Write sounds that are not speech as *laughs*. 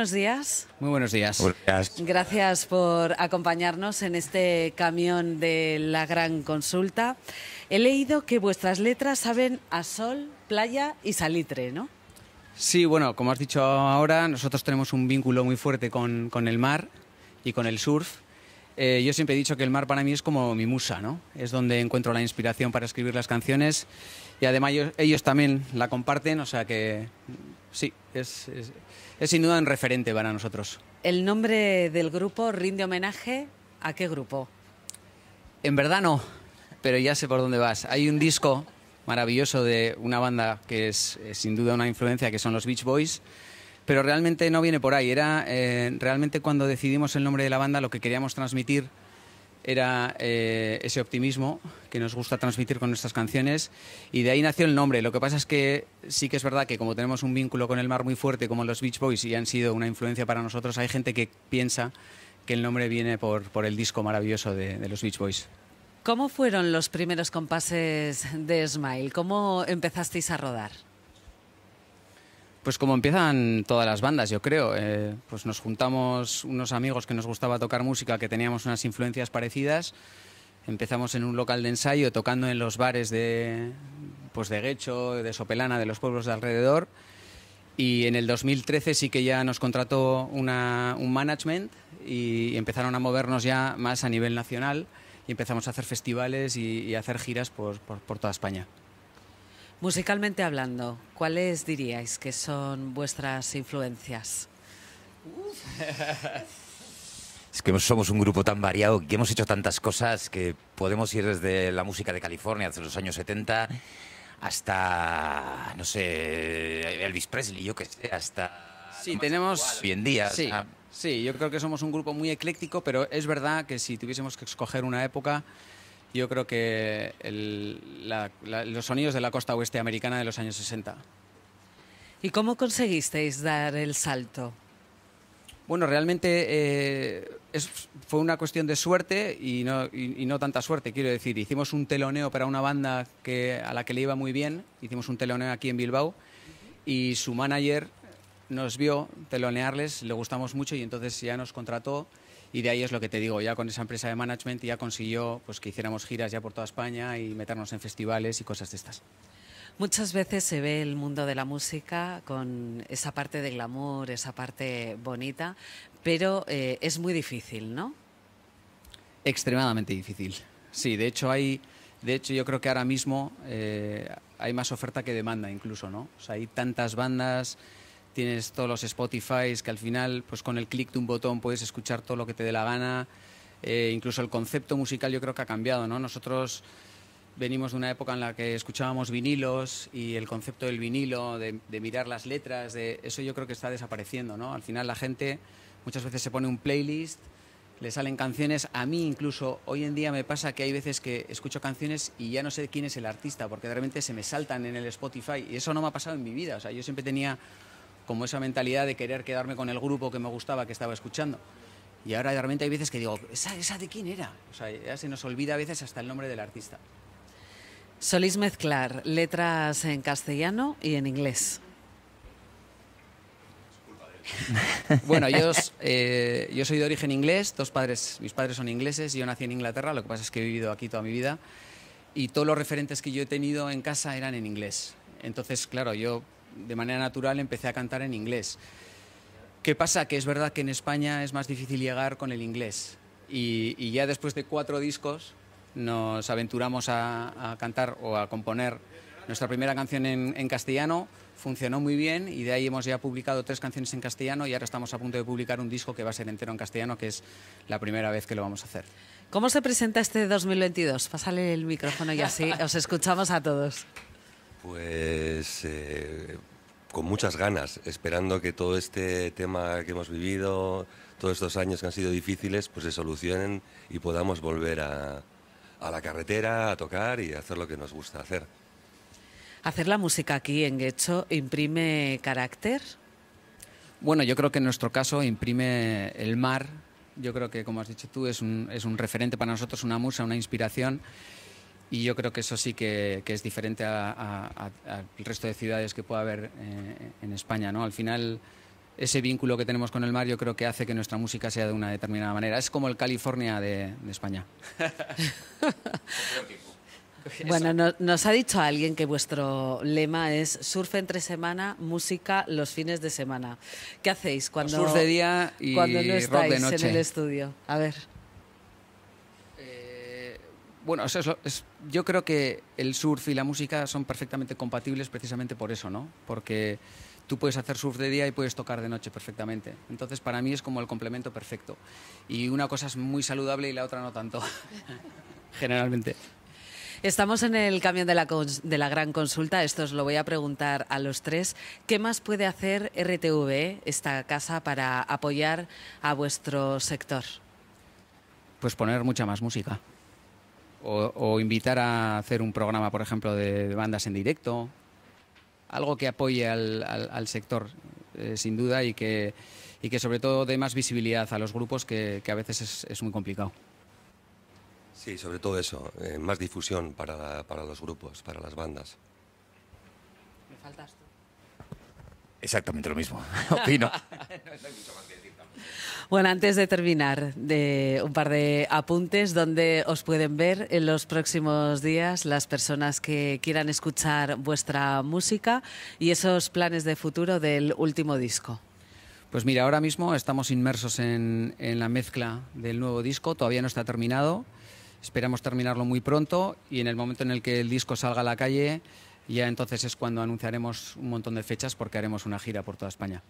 buenos días. Muy buenos días. Gracias por acompañarnos en este camión de la gran consulta. He leído que vuestras letras saben a sol, playa y salitre, ¿no? Sí, bueno, como has dicho ahora, nosotros tenemos un vínculo muy fuerte con, con el mar y con el surf eh, yo siempre he dicho que el mar para mí es como mi musa, Es donde encuentro la inspiración para escribir las canciones y además ellos, también la comparten, o sea que sí, es, sin duda un referente para nosotros. ¿El nombre del grupo rinde homenaje a qué grupo? En verdad no, pero ya sé por dónde vas. Hay un disco maravilloso de una banda que es sin duda una influencia, que son los Beach Boys pero realmente no viene por ahí. Era eh, realmente cuando decidimos el nombre de la banda, lo que queríamos transmitir era eh, ese optimismo que nos gusta transmitir con nuestras canciones y de ahí nació el nombre. Lo que pasa es que sí que es verdad que como tenemos un vínculo con el mar muy fuerte como los Beach Boys y han sido una influencia para nosotros, hay gente que piensa que el nombre viene por, el disco maravilloso de los Beach Boys. ¿Cómo fueron los primeros compases de Smile? ¿Cómo empezasteis a rodar? Pues como empiezan todas las bandas, yo creo. Eh, pues nos juntamos unos amigos que nos gustaba tocar música, que teníamos unas influencias parecidas. Empezamos en un local de ensayo, tocando en los bares de, pues de Guecho, de Sopelana, de los pueblos de alrededor. Y en el 2013 sí que ya nos contrató un management y empezaron a movernos ya más a nivel nacional y empezamos a hacer festivales y, hacer giras por toda España. Musicalmente hablando, ¿cuáles diríais que son vuestras influencias? *laughs* Es que somos un grupo tan variado, que hemos hecho tantas cosas que podemos ir desde la música de California de los años 70 hasta, no sé, Elvis Presley, yo qué sé, hasta... Sí, tenemos... Bien hoy en día. Sí, sí, yo creo que somos un grupo muy ecléctico, pero es verdad que si tuviésemos que escoger una época yo creo que los sonidos de la costa oeste americana de los años 60. ¿Y cómo conseguisteis dar el salto? Bueno, realmente eh, fue una cuestión de suerte y no, y no, tanta suerte, quiero decir. Hicimos un teloneo para una banda que, a la que le iba muy bien, hicimos un teloneo aquí en Bilbao y su manager nos vio telonearles, le gustamos mucho y entonces ya nos contrató y de ahí es lo que te digo, ya con esa empresa de management ya consiguió pues que hiciéramos giras ya por toda España y meternos en festivales y cosas de estas. Muchas veces se ve el mundo de la música con esa parte de glamour, esa parte bonita, pero eh, es muy difícil, ¿no? Extremadamente difícil. Sí, de hecho hay, de hecho yo creo que ahora mismo eh, hay más oferta que demanda incluso, ¿no? O sea, hay tantas bandas, tienes todos los Spotify que al final, pues con el clic de un botón puedes escuchar todo lo que te dé la gana. Eh, incluso el concepto musical yo creo que ha cambiado, ¿no? Nosotros venimos de una época en la que escuchábamos vinilos y el concepto del vinilo, de, de mirar las letras, de eso yo creo que está desapareciendo, ¿no? Al final la gente muchas veces se pone un playlist, le salen canciones. A mí incluso hoy en día me pasa que hay veces que escucho canciones y ya no sé quién es el artista, porque de se me saltan en el Spotify y eso no me ha pasado en mi vida. O sea, yo siempre tenía como esa mentalidad de querer quedarme con el grupo que me gustaba, que estaba escuchando. Y ahora realmente hay veces que digo, ¿esa, esa de quién era? O sea, ya se nos olvida a veces hasta el nombre del artista. Solís mezclar letras en castellano y en inglés. *laughs* bueno, yo, eh, yo soy de origen inglés, dos padres, mis padres son ingleses, yo nací en Inglaterra, lo que pasa es que he vivido aquí toda mi vida y todos los referentes que yo he tenido en casa eran en inglés. Entonces, claro, yo de manera natural empecé a cantar en inglés. ¿Qué pasa? Que es verdad que en España es más difícil llegar con el inglés. Y, ya después de cuatro discos nos aventuramos a, cantar o a componer nuestra primera canción en, en castellano. Funcionó muy bien y de ahí hemos ya publicado tres canciones en castellano y ahora estamos a punto de publicar un disco que va a ser entero en castellano, que es la primera vez que lo vamos a hacer. ¿Cómo se presenta este 2022? Pásale el micrófono y así *laughs* os escuchamos a todos. Pues pues, eh, con muchas ganas, esperando que todo este tema que hemos vivido, todos estos años que han sido difíciles, pues se solucionen y podamos volver a, la carretera, a tocar y a hacer lo que nos gusta hacer. ¿Hacer la música aquí en Guecho imprime carácter? Bueno, yo creo que en nuestro caso imprime el mar. Yo creo que, como has dicho tú, es un, es un referente para nosotros, una musa, una inspiración. Y yo creo que eso sí que, es diferente al resto de ciudades que pueda haber eh, en España. ¿no? Al final, ese vínculo que tenemos con el mar yo creo que hace que nuestra música sea de una determinada manera. Es como el California de, España. *laughs* bueno, nos ha dicho alguien que vuestro lema es Surfe entre semana, música los fines de semana. ¿Qué hacéis cuando, día y no estáis en el estudio? A ver. Bueno, yo creo que el surf y la música son perfectamente compatibles precisamente por eso, ¿no? Porque tú puedes hacer surf de día y puedes tocar de noche perfectamente. Entonces, para mí es como el complemento perfecto. Y una cosa es muy saludable y la otra no tanto, *laughs* generalmente. Estamos en el camión de la, de la gran consulta. Esto os lo voy a preguntar a los tres. ¿Qué más puede hacer RTV, eh, esta casa, para apoyar a vuestro sector? Pues poner mucha más música. O, invitar a hacer un programa, por ejemplo, de bandas en directo. Algo que apoye al, sector, eh, sin duda, y que, y que sobre todo dé más visibilidad a los grupos, que, a veces es, muy complicado. Sí, sobre todo eso, eh, más difusión para, para los grupos, para las bandas. Me Exactamente lo mismo, *laughs* opino. *laughs* Bueno, antes de terminar, de un par de apuntes donde os pueden ver en los próximos días las personas que quieran escuchar vuestra música y esos planes de futuro del último disco. Pues mira, ahora mismo estamos inmersos en, en la mezcla del nuevo disco, todavía no está terminado, esperamos terminarlo muy pronto y en el momento en el que el disco salga a la calle y ya entonces es cuando anunciaremos un montón de fechas porque haremos una gira por toda España.